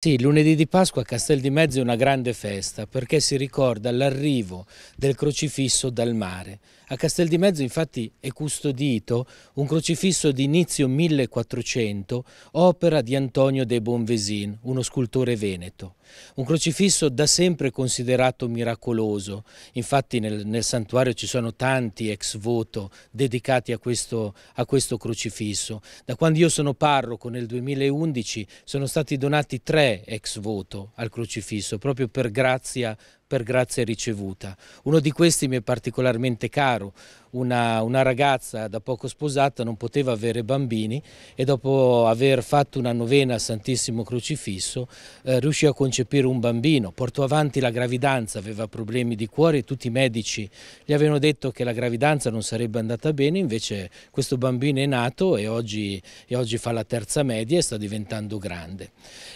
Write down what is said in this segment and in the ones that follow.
Sì, lunedì di Pasqua a Castel di Mezzo è una grande festa perché si ricorda l'arrivo del crocifisso dal mare. A Castel di Mezzo infatti è custodito un crocifisso di inizio 1400, opera di Antonio de Bonvesin, uno scultore veneto. Un crocifisso da sempre considerato miracoloso, infatti nel, nel santuario ci sono tanti ex voto dedicati a questo, a questo crocifisso. Da quando io sono parroco nel 2011 sono stati donati tre ex voto al crocifisso, proprio per grazia per grazia ricevuta. Uno di questi mi è particolarmente caro, una, una, ragazza da poco sposata non poteva avere bambini e dopo aver fatto una novena al Santissimo Crocifisso eh, riuscì a concepire un bambino, portò avanti la gravidanza, aveva problemi di cuore e tutti i medici gli avevano detto che la gravidanza non sarebbe andata bene, invece questo bambino è nato e oggi, e oggi fa la terza media e sta diventando grande.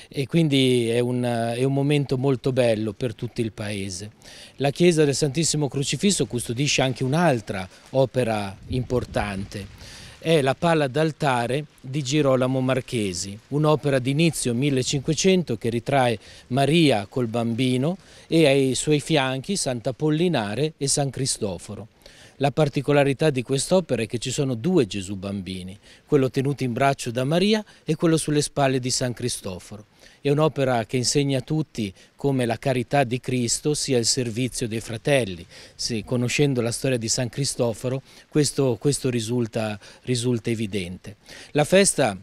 E quindi è un, è un momento molto bello per tutto il paese. La chiesa del Santissimo Crocifisso custodisce anche un'altra opera importante. È La palla d'altare di Girolamo Marchesi, un'opera d'inizio 1500 che ritrae Maria col bambino e ai suoi fianchi Sant'Apollinare e San Cristoforo. La particolarità di quest'opera è che ci sono due Gesù bambini, quello tenuto in braccio da Maria e quello sulle spalle di San Cristoforo. È un'opera che insegna a tutti come la carità di Cristo sia il servizio dei fratelli. Se, conoscendo la storia di San Cristoforo questo, questo risulta, risulta evidente. La festa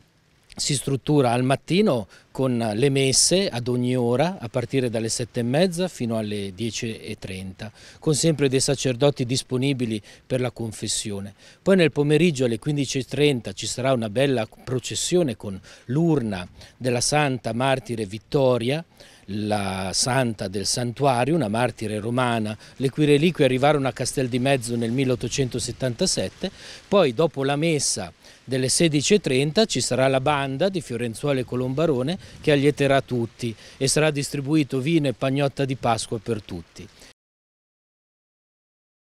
si struttura al mattino con le messe ad ogni ora a partire dalle sette e mezza fino alle 10.30 con sempre dei sacerdoti disponibili per la confessione. Poi nel pomeriggio alle 15.30 ci sarà una bella processione con l'urna della Santa Martire Vittoria la santa del santuario, una martire romana, le cui reliquie arrivarono a Castel di Mezzo nel 1877, poi dopo la messa delle 16.30 ci sarà la banda di Fiorenzuola Colombarone che allieterà tutti e sarà distribuito vino e pagnotta di Pasqua per tutti.